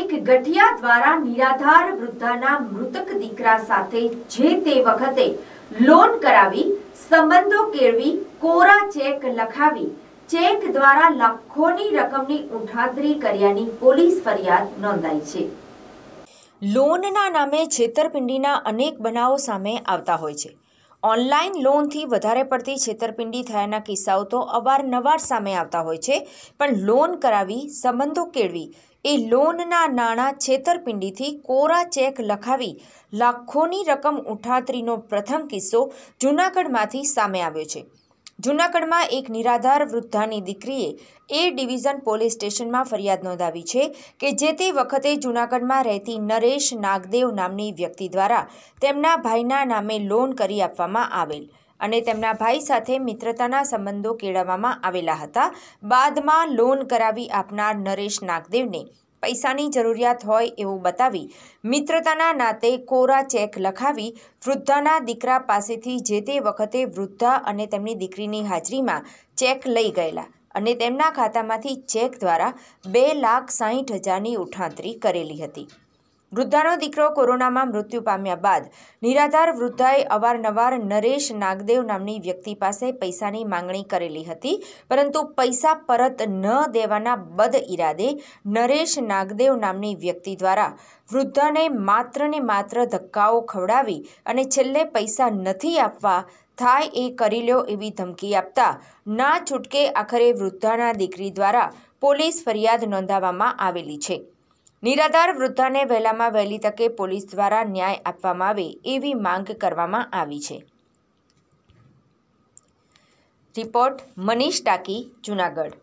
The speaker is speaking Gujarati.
એક ગઠિયા દ્વારા નિરાધાર વૃદ્ધાના મૃતક દીકરા સાથે જે તે વખતે લોન કરાવી સંબંધો કેળવી કોરા ચેક લખાવી ચેક દ્વારા લાખોની રકમની ઉઠાતરી કર્યાની પોલીસ ફરિયાદ નોંધાઈ છે લોનના નામે છેતરપિંડીના અનેક બનાવો સામે આવતા હોય છે ઓનલાઈન લોનથી વધારે પડતી છેતરપિંડી થયાના કિસ્સાઓ તો અવારનવાર સામે આવતા હોય છે પણ લોન કરાવી સંબંધો કેળવી એ લોનના નાણાં છેતરપિંડીથી કોરા ચેક લખાવી લાખોની રકમ ઉઠાતરીનો પ્રથમ કિસ્સો જૂનાગઢમાંથી સામે આવ્યો છે જૂનાગઢમાં એક નિરાધાર વૃદ્ધાની દીકરીએ એ ડિવિઝન પોલીસ સ્ટેશનમાં ફરિયાદ નોંધાવી છે કે જે તે વખતે જૂનાગઢમાં રહેતી નરેશ નાગદેવ નામની વ્યક્તિ દ્વારા તેમના ભાઈના નામે લોન કરી આપવામાં આવેલ અને તેમના ભાઈ સાથે મિત્રતાના સંબંધો કેળવવામાં આવેલા હતા બાદમાં લોન કરાવી આપનાર નરેશ નાગદેવને પૈસાની જરૂરિયાત હોય એવું બતાવી મિત્રતાના નાતે કોરા ચેક લખાવી વૃદ્ધાના દીકરા પાસેથી જે તે વખતે વૃદ્ધા અને તેમની દીકરીની હાજરીમાં ચેક લઈ ગયેલા અને તેમના ખાતામાંથી ચેક દ્વારા બે લાખ સાહીઠ હજારની ઉઠાંતરી કરેલી હતી વૃદ્ધાનો દીકરો કોરોનામાં મૃત્યુ પામ્યા બાદ નિરાધાર વૃદ્ધાએ અવારનવાર નરેશ નાગદેવ નામની વ્યક્તિ પાસે પૈસાની માંગણી કરેલી હતી પરંતુ પૈસા પરત ન દેવાના બદ ઈરાદે નરેશ નાગદેવ નામની વ્યક્તિ દ્વારા વૃદ્ધાને માત્ર ને માત્ર ધક્કાઓ ખવડાવી અને છેલ્લે પૈસા નથી આપવા થાય એ કરી લ્યો એવી ધમકી આપતા ના છૂટકે આખરે વૃદ્ધાના દીકરી દ્વારા પોલીસ ફરિયાદ નોંધાવવામાં આવેલી છે નિરાધાર વૃદ્ધાને વહેલામાં વહેલી તકે પોલીસ દ્વારા ન્યાય આપવામાં આવે એવી માંગ કરવામાં આવી છે રિપોર્ટ મનીષ ટાકી જુનાગઢ